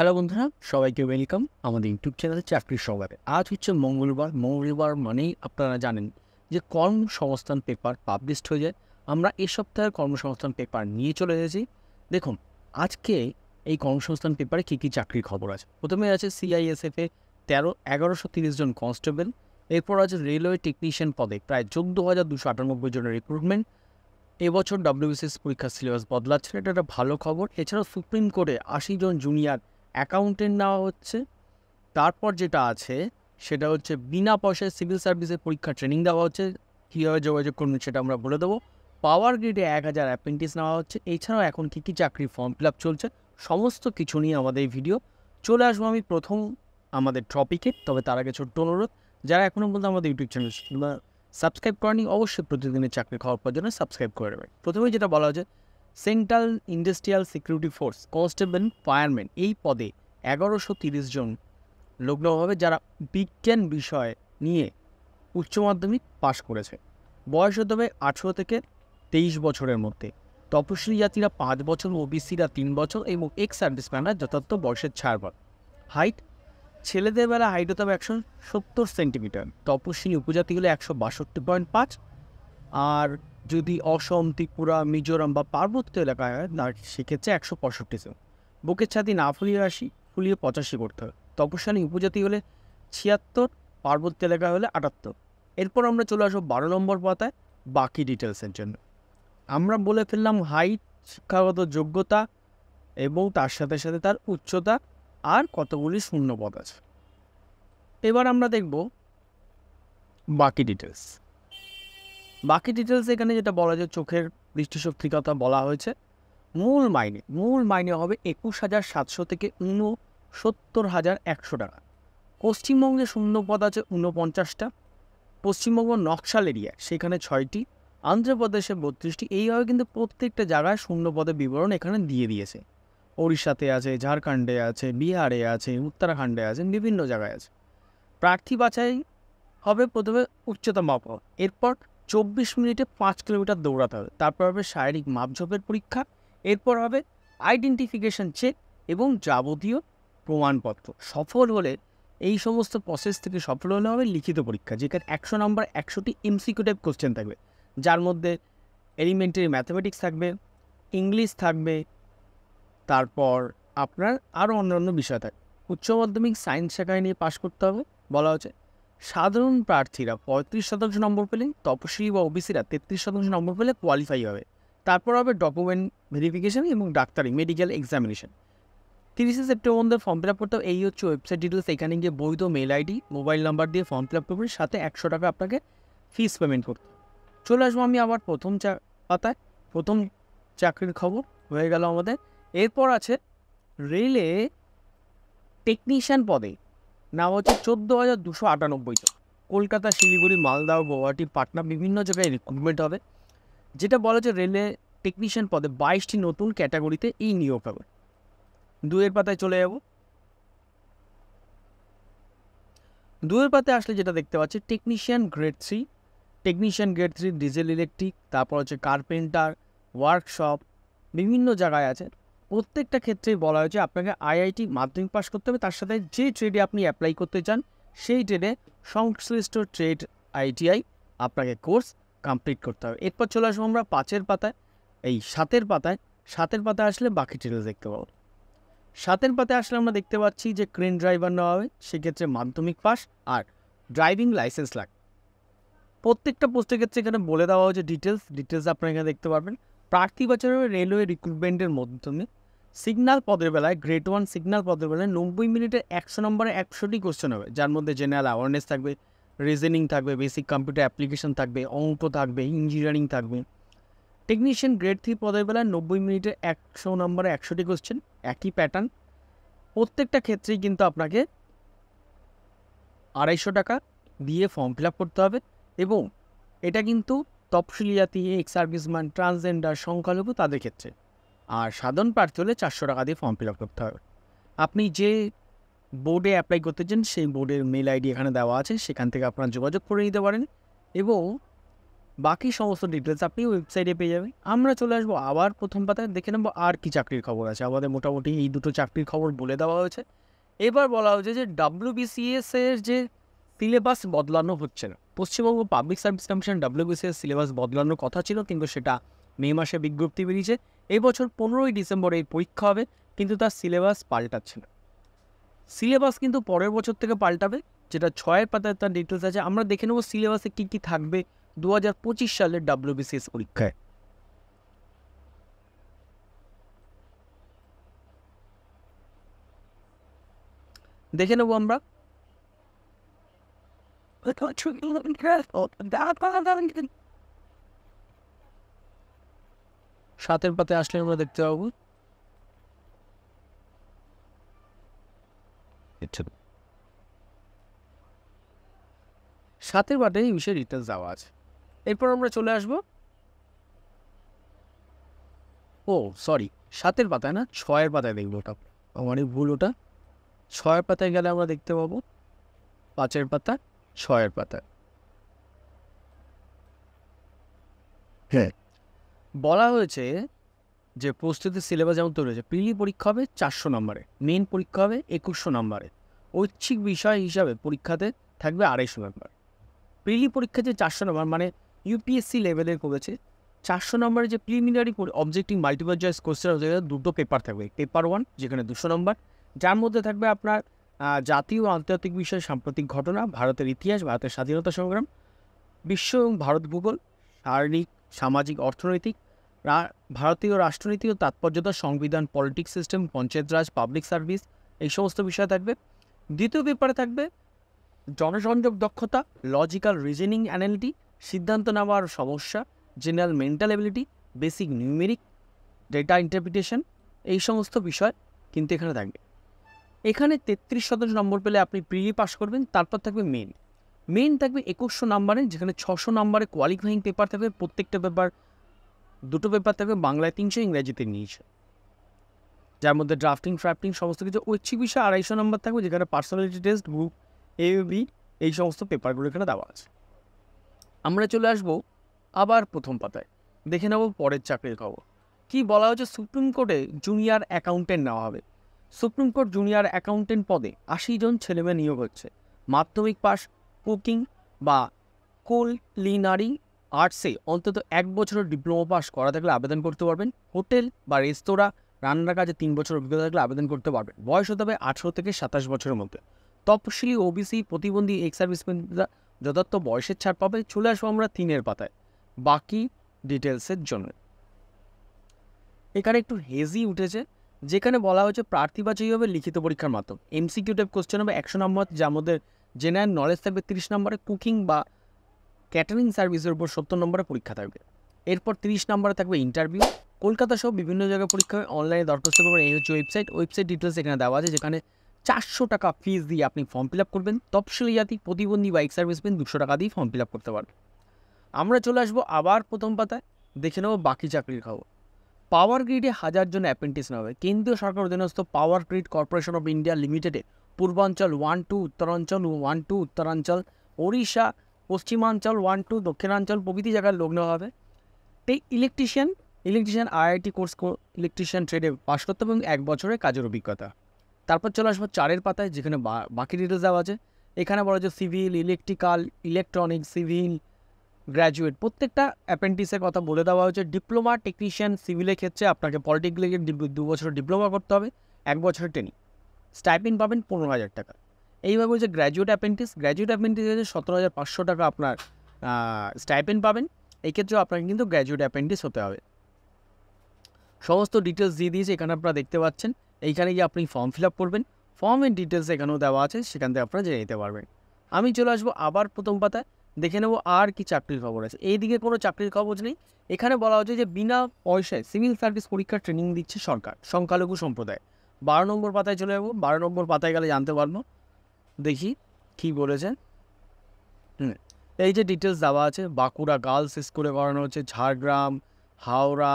hello বন্ধুরা সবাইকে welcome আমাদের ইউটিউব চ্যানেলে চাকরির সবাই আজ হচ্ছে মঙ্গলবার মঙ্গলবার মানেই আপনারা জানেন যে কর্মসংস্থান পেপার পাবলিশড হয়ে যায় আমরা এ সপ্তাহের কর্মসংস্থান পেপার নিয়ে চলে এসেছি দেখুন আজকে এই কর্মসংস্থান পেপারে কী কী চাকরির খবর আছে প্রথমে আছে সিআইএসএফে তেরো এগারোশো তিরিশ জন কনস্টেবল এরপর আছে রেলওয়ে টেকনিশিয়ান পদে প্রায় চোদ্দো হাজার দুশো আটানব্বই জনের রিক্রুটমেন্ট এবছর ডাব্লিউবিসিএস পরীক্ষার সিলেবাস বদলাচ্ছে এটা একটা ভালো খবর এছাড়াও সুপ্রিম কোর্টে আশি জন জুনিয়র অ্যাকাউন্টেন্ট নেওয়া হচ্ছে তারপর যেটা আছে সেটা হচ্ছে বিনা পয়সায় সিভিল সার্ভিসের পরীক্ষা ট্রেনিং দেওয়া হচ্ছে কীভাবে যোগাযোগ করুন সেটা আমরা বলে দেবো পাওয়ার গ্রিডে এক হাজার অ্যাপেন্টিস নেওয়া হচ্ছে এছাড়াও এখন কী কী চাকরির ফর্ম ফিল চলছে সমস্ত কিছু নিয়ে আমাদের এই ভিডিও চলে আসবো আমি প্রথম আমাদের টপিকে তবে তার আগে ছোট্ট অনুরোধ যারা এখনও বলতে আমাদের ইউটিউব চ্যানেল সাবস্ক্রাইব করেনি অবশ্যই প্রতিদিনের চাকরি খাওয়ার পর জন্য সাবস্ক্রাইব করে দেবেন প্রথমেই যেটা বলা হচ্ছে central industrial security force constable fireman এই পদে এগারোশো তিরিশ জন লগ্ন হবে যারা বিজ্ঞান বিষয় নিয়ে উচ্চ মাধ্যমিক পাশ করেছে বয়স হতে হবে আঠেরো থেকে তেইশ বছরের মধ্যে তপশিলি জাতিরা পাঁচ বছর ওবিসিরা তিন বছর এবং এক্স সার্ভিসম্যানরা যথার্থ বয়সের ছাড় হাইট ছেলেদের বেলা হাইট হতে হবে একশো সত্তর সেন্টিমিটার তপশিলি হলে একশো বাষট্টি পয়েন্ট পাঁচ আর যদি অসম ত্রিপুরা মিজোরাম বা পার্বত্য এলাকায় হয় না সেক্ষেত্রে একশো পঁয়ষট্টি জন বুকের ছাতি না ফুলিয়ে আসি ফুলিয়ে পঁচাশি করতে হয় তপস্বানী উপজাতি হলে ছিয়াত্তর পার্বত্য এলাকায় হলে আটাত্তর এরপর আমরা চলে আসবো বারো নম্বর পাতায় বাকি ডিটেলসের জন্য আমরা বলে ফেললাম হাইট শিক্ষাগত যোগ্যতা এবং তার সাথে সাথে তার উচ্চতা আর কতগুলি শূন্য পদ আছে এবার আমরা দেখব বাকি ডিটেলস বাকি ডিটেলস এখানে যেটা বলা যায় চোখের দৃষ্টিশক্তির কথা বলা হয়েছে মূল মাইনে মূল মাইনে হবে একুশ হাজার সাতশো থেকে উনসত্তর হাজার একশো টাকা পশ্চিমবঙ্গে শূন্য পদ আছে ঊনপঞ্চাশটা পশ্চিমবঙ্গ নকশাল এরিয়া সেখানে ছয়টি আন্ধ্রপ্রদেশে বত্রিশটি এইভাবে কিন্তু প্রত্যেকটা জায়গায় শূন্য পদের বিবরণ এখানে দিয়ে দিয়েছে ওড়িশাতে আছে ঝাড়খণ্ডে আছে বিহারে আছে উত্তরাখণ্ডে আছে বিভিন্ন জায়গায় আছে প্রার্থী বাছাই হবে প্রথমে উচ্চতম অপর এরপর চব্বিশ মিনিটে পাঁচ কিলোমিটার দৌড়াতে হবে তারপর হবে শারীরিক মাপঝোপের পরীক্ষা এরপর হবে আইডেন্টিফিকেশন চেক এবং যাবতীয় প্রমাণপত্র সফল হলে এই সমস্ত প্রসেস থেকে সফল হলে হবে লিখিত পরীক্ষা যেখানে একশো নম্বর একশোটি এমসিকিউ টাইপ কোশ্চেন থাকবে যার মধ্যে এলিমেন্টারি ম্যাথামেটিক্স থাকবে ইংলিশ থাকবে তারপর আপনার আরও অন্যান্য বিষয় থাকবে উচ্চ মাধ্যমিক সায়েন্স শাখায় নিয়ে পাশ করতে হবে বলা হচ্ছে সাধারণ প্রার্থীরা পঁয়ত্রিশ শতাংশ নম্বর পেলে তপশিলি বা ওবিসিরা তেত্রিশ শতাংশ নম্বর পেলে কোয়ালিফাই হবে তারপর হবে ডকুমেন্ট ভেরিফিকেশান এবং ডাক্তারি মেডিকেল এক্সামিনেশান তিরিশে সেপ্টেম্বর মধ্যে ফর্ম ফিল আপ করতে হবে এই হচ্ছে ওয়েবসাইট ডিটেলস এখানে গিয়ে বৈধ মেল আইডি মোবাইল নাম্বার দিয়ে ফর্ম ফিল আপ করবেন সাথে একশো টাকা আপনাকে ফিস পেমেন্ট করতে চলে আসবো আমি আবার প্রথম চা পাতায় প্রথম চাকরির খবর হয়ে গেল আমাদের এরপর আছে রেলে টেকনিশিয়ান পদে নাম হচ্ছে চোদ্দো হাজার দুশো আটানব্বইটা কলকাতা শিলিগুড়ি মালদা গৌহাটি পাটনা বিভিন্ন জায়গায় রিক্রুটমেন্ট হবে যেটা বলা হচ্ছে রেলে টেকনিশিয়ান পদে বাইশটি নতুন ক্যাটাগরিতে এই নিয়োগ হবে দুয়ের পাতায় চলে যাব দুয়ের পাতায় আসলে যেটা দেখতে পাচ্ছি technician grade three technician grade three diesel electric তারপর হচ্ছে কার্পেন্টার ওয়ার্কশপ বিভিন্ন জায়গায় আছে প্রত্যেকটা ক্ষেত্রেই বলা হয়েছে আপনাকে আইআইটি মাধ্যমিক পাশ করতে হবে তার সাথে যে ট্রেডে আপনি অ্যাপ্লাই করতে চান সেই ট্রেডে সংশ্লিষ্ট ট্রেড আইটিআই আপনাকে কোর্স কমপ্লিট করতে হবে এরপর চলে আসবো আমরা পাঁচের পাতায় এই সাতের পাতায় সাতের পাতায় আসলে বাকি ট্রেডে দেখতে পাবো সাতের পাতায় আসলে আমরা দেখতে পাচ্ছি যে ক্রেন ড্রাইভার নেওয়া হবে সেক্ষেত্রে মাধ্যমিক পাস আর ড্রাইভিং লাইসেন্স লাগবে প্রত্যেকটা পোস্টের ক্ষেত্রে এখানে বলে দেওয়া হয়েছে ডিটেলস ডিটেলস আপনারা এখানে দেখতে পারবেন প্রার্থী বাছার রেলওয়ে রিক্রুটমেন্টের মাধ্যমে সিগনাল পদের বেলায় গ্রেড ওয়ান সিগনাল পদের বেলায় নব্বই মিনিটের একশো নম্বরে একশোটি কোশ্চেন হবে যার মধ্যে জেনারেল অ্যাওয়ারনেস থাকবে রিজনিং থাকবে বেসিক কম্পিউটার অ্যাপ্লিকেশন থাকবে অঙ্ক থাকবে ইঞ্জিনিয়ারিং থাকবে টেকনিশিয়ান গ্রেড থ্রি পদের বেলায় নব্বই মিনিটে একশো নম্বরে একশোটি কোশ্চেন একই প্যাটার্ন প্রত্যেকটা ক্ষেত্রেই কিন্তু আপনাকে আড়াইশো টাকা দিয়ে ফর্ম ফিল করতে হবে এবং এটা কিন্তু তপশিলি জাতি এক্স সার্ভিসম্যান ট্রান্সজেন্ডার সংখ্যালঘু তাদের ক্ষেত্রে আর সাধারণ প্রার্থী হলে চারশো টাকা দিয়ে ফর্ম ফিল আপ করতে হবে আপনি যে বোর্ডে অ্যাপ্লাই করতে চান সেই বোর্ডের মেল আইডি এখানে দেওয়া আছে সেখান থেকে আপনারা যোগাযোগ করে নিতে পারেন এবং বাকি সমস্ত ডিটেলস আপনি ওয়েবসাইটে পেয়ে যাবেন আমরা চলে আসবো আবার প্রথম পাতায় দেখে নেবো আর কি চাকরির খবর আছে আমাদের মোটামুটি এই দুটো চাকরির খবর বলে দেওয়া হয়েছে এবার বলা হয়েছে যে ডাব্লিউবিসিএস এর যে সিলেবাস বদলানো হচ্ছে না Paschimbanga public service commission WBCS syllabus বদলানোর কথা ছিল কিন্তু সেটা মে মাসে বিজ্ঞপ্তি বেরিয়েছে এবছর পনেরোই ডিসেম্বর এই পরীক্ষা হবে কিন্তু তার সিলেবাস পাল্টাচ্ছে না সিলেবাস কিন্তু পরের বছর থেকে পাল্টাবে যেটা ছয়ের পাতায় তার ডিটেলস আছে আমরা দেখে নেব সিলেবাসে কী কী থাকবে দু হাজার পঁচিশ সালের ডাব্লিউবিসিএস পরীক্ষায় দেখে নেব আমরা সাতের পাতে আসলে আমরা দেখতে পাবো সাতের পাতে এই বিষয়ে ডিটেলস দেওয়া আছে এরপর আমরা চলে আসব ও সরি সাতের পাতায় না ছয়ের পাতায় দেখব ওটা আমারই মানে ভুল ওটা ছয়ের পাতায় গেলে আমরা দেখতে পাবো পাঁচের পাতা ছয়ের পাতা হ্যাঁ বলা হয়েছে যে প্রস্তুতির সিলেবাস যেমন তৈরি হয়েছে প্রিলি পরীক্ষা হবে চারশো নম্বরে মেন পরীক্ষা হবে একুশশো নম্বরে ঐচ্ছিক বিষয় হিসাবে পরীক্ষাতে থাকবে আড়াইশো নম্বর প্রিলি পরীক্ষা যে চারশো নম্বর মানে ইউপিএসসি লেভেলে করেছে চারশো নম্বরে যে preliminary objective multiple choice question দুটো পেপার থাকবে পেপার ওয়ান যেখানে দুশো নম্বর যার মধ্যে থাকবে আপনার জাতীয় আন্তর্জাতিক বিষয়ে সাম্প্রতিক ঘটনা ভারতের ইতিহাস ভারতের স্বাধীনতা সংগ্রাম বিশ্ব এবং ভারত ভূগোল শারীরিক সামাজিক অর্থনৈতিক ভারতীয় রাষ্ট্রনীতি ও তাৎপর্যতা সংবিধান politics system panchayat raj public service এই সমস্ত বিষয় থাকবে দ্বিতীয় পেপারে থাকবে জনসংযোগ দক্ষতা লজিক্যাল রিজনিং অ্যানালিটি সিদ্ধান্ত নেওয়ার সমস্যা general mental ability basic numeric data interpretation এই সমস্ত বিষয় কিন্তু এখানে থাকবে এখানে তেত্রিশ শতাংশ নম্বর পেলে আপনি প্রিলি পাস করবেন তারপর থাকবে মেন মেন থাকবে একুশশো নাম্বারে যেখানে ছশো নাম্বারে কোয়ালিফাইং পেপার থাকবে প্রত্যেকটা পেপার দুটো পেপার থাকবে বাংলায় তিনশো ইংরাজিতে নিয়েছে যার মধ্যে ড্রাফটিং ফ্রাফটিং সমস্ত কিছু ঐচ্ছিক বিষয়ে আড়াইশো নাম্বার থাকবে যেখানে personality test group A B এই সমস্ত পেপারগুলো এখানে দেওয়া আছে আমরা চলে আসব আবার প্রথম পাতায় দেখে নেব পরের চাকরির খবর কি বলা হচ্ছে সুপ্রিম কোর্টে জুনিয়র অ্যাকাউন্টেন্ট নেওয়া হবে সুপ্রিম কোর্ট জুনিয়র অ্যাকাউন্টেন্ট পদে আশি জন ছেলেমেয়ে নিয়োগ হচ্ছে মাধ্যমিক পাশ কুকিং বা কুলিনারি আর্টসে অন্তত এক বছরের ডিপ্লোমা পাস করা থাকলে আবেদন করতে পারবেন হোটেল বা রেস্তোরাঁ রান্নার কাজে তিন বছর অভিজ্ঞতা থাকলে আবেদন করতে পারবেন বয়স হতে হবে আঠেরো থেকে সাতাশ বছরের মধ্যে তপশিলি ওবিসি প্রতিবন্ধী এক্স সার্ভিস যথার্থ বয়সের ছাড় পাবে চলে আসবো আমরা তিনের পাতায় বাকি ডিটেলসের জন্য এখানে একটু হেজি উঠেছে যেখানে বলা হয়েছে প্রার্থী বাছাই হবে লিখিত পরীক্ষার মাধ্যমে এমসিকিউটিভ কোশ্চেন হবে একশো নম্বর যা আমাদের জেনারেল নলেজ থাকবে তিরিশ নম্বরে কুকিং বা ক্যাটারিং সার্ভিসের উপর সত্তর নম্বরে পরীক্ষা থাকবে এরপর তিরিশ নম্বরে থাকবে ইন্টারভিউ কলকাতা সহ বিভিন্ন জায়গায় পরীক্ষা অনলাইনে দরখাস্ত করবেন এই হচ্ছে ওয়েবসাইট ওয়েবসাইট ডিটেলস এখানে দেওয়া আছে যেখানে চারশো টাকা ফিস দিয়ে আপনি ফর্ম ফিল আপ করবেন তপশিলি জাতি প্রতিবন্ধী বাইক সার্ভিসম্যান দুশো টাকা দিয়ে ফর্ম ফিল আপ করতে পারবেন আমরা চলে আসবো আবার প্রথম পাতায় দেখে নেব বাকি চাকরির খবর পাওয়ার গ্রিডে হাজার জন অ্যাপেন্টিস নেওয়া হবে কেন্দ্রীয় সরকার অধীনস্থ power grid corporation of India লিমিটেডের পূর্বাঞ্চল ওয়ান টু উত্তরাঞ্চল ওয়ান টু উত্তরাঞ্চল ওড়িশা পশ্চিমাঞ্চল ওয়ান টু দক্ষিণাঞ্চল প্রভৃতি জায়গার লোক নেওয়া হবে এই electrician electrician IIT course electrician ট্রেডে পাশ করতে এবং এক বছরে কাজের অভিজ্ঞতা তারপর চলে আসবো চারের পাতায় যেখানে বাকি ডিটেলস দেওয়া আছে এখানে বলা হচ্ছে civil electrical electronic civil graduate প্রত্যেকটা অ্যাপেন্টিসের কথা বলে দেওয়া হয়েছে ডিপ্লোমা টেকনিশিয়ান সিভিলের ক্ষেত্রে আপনাকে পলিটেকনিকের দু বছরের ডিপ্লোমা করতে হবে এক বছরের ট্রেনিং স্টাইপেন্ড পাবেন পনেরো হাজার টাকা এইভাবে হচ্ছে গ্র্যাজুয়েট অ্যাপেন্টিস গ্র্যাজুয়েট অ্যাপেন্টিস হচ্ছে সতেরো হাজার পাঁচশো টাকা আপনার স্টাইপেন্ড পাবেন এক্ষেত্রেও আপনাকে কিন্তু গ্র্যাজুয়েট অ্যাপেন্টিস হতে হবে সমস্ত ডিটেলস দিয়ে দিয়েছে এখানে আপনারা দেখতে পাচ্ছেন এইখানে গিয়ে আপনি ফর্ম ফিল আপ করবেন ফর্মের ডিটেলস এখানেও দেওয়া আছে সেখান থেকে আপনারা জেনে নিতে পারবেন আমি চলে আসবো আবার প্রথম পাতায় দেখে নেবো আর কি চাকরির খবর আছে এইদিকে কোনো চাকরির খবর নেই এখানে বলা হচ্ছে যে বিনা পয়সায় সিভিল সার্ভিস পরীক্ষার ট্রেনিং দিচ্ছে সরকার সংখ্যালঘু সম্প্রদায় বারো নম্বর পাতায় চলে যাবো বারো নম্বর পাতায় গেলে জানতে পারবো দেখি কী বলেছে হুম এই যে ডিটেলস দেওয়া আছে বাঁকুড়া গার্লস স্কুলে করানো হচ্ছে ঝাড়গ্রাম হাওড়া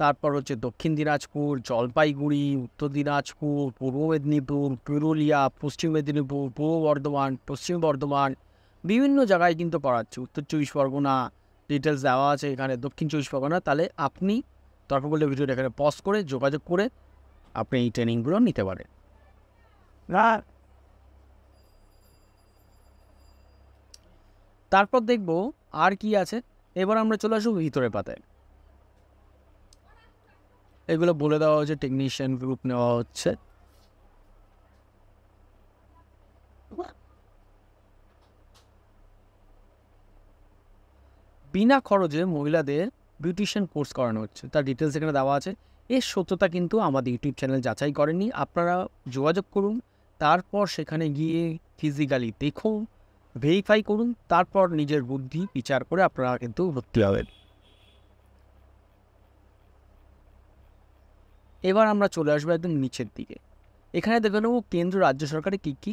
তারপর হচ্ছে দক্ষিণ দিনাজপুর জলপাইগুড়ি উত্তর দিনাজপুর পূর্ব মেদিনীপুর পুরুলিয়া পশ্চিম মেদিনীপুর পূর্ব বর্ধমান পশ্চিম বর্ধমান বিভিন্ন জায়গায় কিন্তু পড়াচ্ছে উত্তর চব্বিশ পরগনা ডিটেলস দেওয়া আছে এখানে দক্ষিণ চব্বিশ পরগনা তাহলে আপনি দরকার করলে ভিডিওটা এখানে পজ করে যোগাযোগ করে আপনি এই ট্রেনিংগুলো নিতে পারেন না তারপর দেখব আর কি আছে এবার আমরা চলে আসবো ভিতরে পাতে এগুলো বলে দেওয়া হচ্ছে টেকনিশিয়ান গ্রুপ নেওয়া হচ্ছে বিনা খরচে মহিলাদের বিউটিশিয়ান কোর্স করানো হচ্ছে তার ডিটেলস এখানে দেওয়া আছে এর সত্যতা কিন্তু আমাদের ইউটিউব চ্যানেল যাচাই করেনি আপনারা যোগাযোগ করুন তারপর সেখানে গিয়ে ফিজিক্যালি দেখুন ভেরিফাই করুন তারপর নিজের বুদ্ধি বিচার করে আপনারা কিন্তু ভর্তি হবেন এবার আমরা চলে আসবো একদম নিচের দিকে এখানে দেখে নেব কেন্দ্র রাজ্য সরকারে কী কী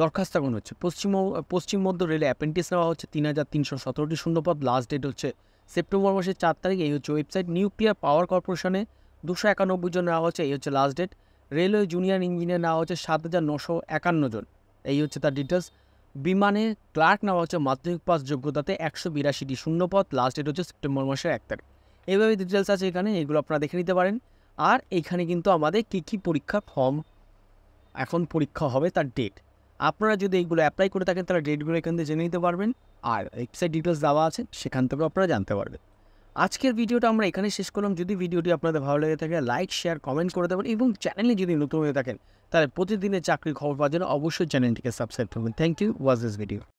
দরখাস্ত গ্রহণ হচ্ছে পশ্চিম পশ্চিম মধ্য রেলে অ্যাপেন্টিস নেওয়া হচ্ছে তিন হাজার তিনশো সতেরোটি শূন্যপদ লাস্ট ডেট হচ্ছে সেপ্টেম্বর মাসের চার তারিখ এই হচ্ছে ওয়েবসাইট নিউক্লিয়ার পাওয়ার কর্পোরেশনে দুশো একানব্বই জন নেওয়া হচ্ছে এই হচ্ছে last date railway junior engineer নেওয়া হচ্ছে সাত হাজার নশো একান্ন জন এই হচ্ছে তার ডিটেলস বিমানে ক্লার্ক নেওয়া হচ্ছে মাধ্যমিক পাস যোগ্যতাতে একশো বিরাশিটি শূন্যপথ লাস্ট ডেট হচ্ছে সেপ্টেম্বর মাসের এক তারিখ এইভাবে ডিটেলস আছে এখানে এগুলো আপনারা দেখে নিতে পারেন আর এখানে কিন্তু আমাদের কী কী পরীক্ষা ফর্ম এখন পরীক্ষা হবে তার ডেট আপনারা যদি এইগুলো অ্যাপ্লাই করে থাকেন তাহলে ডেটগুলো এখান থেকে জেনে নিতে পারবেন আর ওয়েবসাইট ডিটেলস দেওয়া আছে সেখান থেকেও আপনারা জানতে পারবেন আজকের ভিডিওটা আমরা এখানে শেষ করলাম যদি ভিডিওটি আপনাদের ভালো লেগে থাকে লাইক শেয়ার কমেন্ট করে দেবেন এবং চ্যানেলে যদি নতুন হয়ে থাকেন তাহলে প্রতিদিনের চাকরি খবর পাওয়ার জন্য অবশ্যই চ্যানেলটিকে সাবস্ক্রাইব করবেন thank you was this video